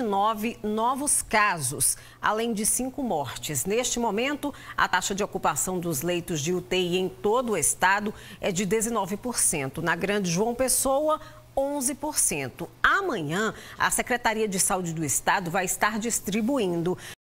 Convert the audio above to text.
29 novos casos, além de cinco mortes. Neste momento, a taxa de ocupação dos leitos de UTI em todo o estado é de 19%. Na Grande João Pessoa, 11%. Amanhã, a Secretaria de Saúde do Estado vai estar distribuindo